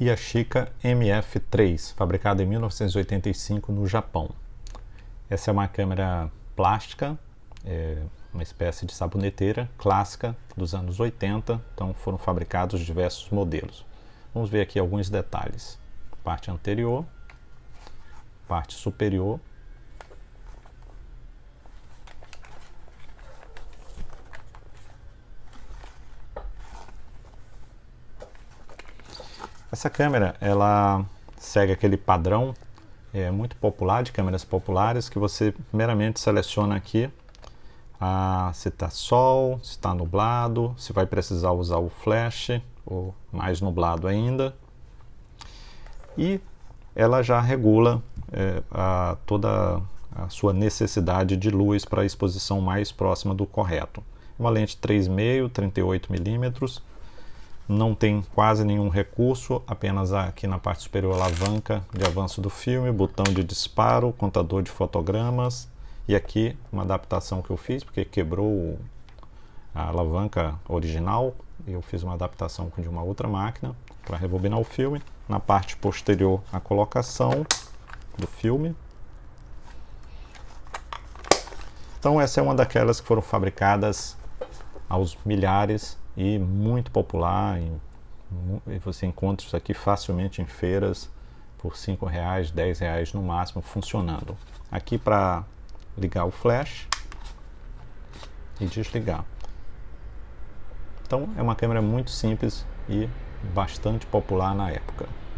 e a Chica MF3, fabricada em 1985 no Japão. Essa é uma câmera plástica, é uma espécie de saboneteira clássica dos anos 80, então foram fabricados diversos modelos. Vamos ver aqui alguns detalhes. Parte anterior, parte superior, Essa câmera, ela segue aquele padrão é, muito popular de câmeras populares que você meramente seleciona aqui ah, se está sol, se está nublado, se vai precisar usar o flash ou mais nublado ainda. E ela já regula é, a, toda a sua necessidade de luz para a exposição mais próxima do correto. Uma lente 3,5, 38 milímetros, não tem quase nenhum recurso, apenas aqui na parte superior alavanca de avanço do filme, botão de disparo, contador de fotogramas e aqui uma adaptação que eu fiz porque quebrou a alavanca original e eu fiz uma adaptação de uma outra máquina para rebobinar o filme. Na parte posterior a colocação do filme. Então essa é uma daquelas que foram fabricadas aos milhares e muito popular. E, você encontra isso aqui facilmente em feiras por cinco reais, dez reais no máximo, funcionando. Aqui para ligar o flash e desligar. Então é uma câmera muito simples e bastante popular na época.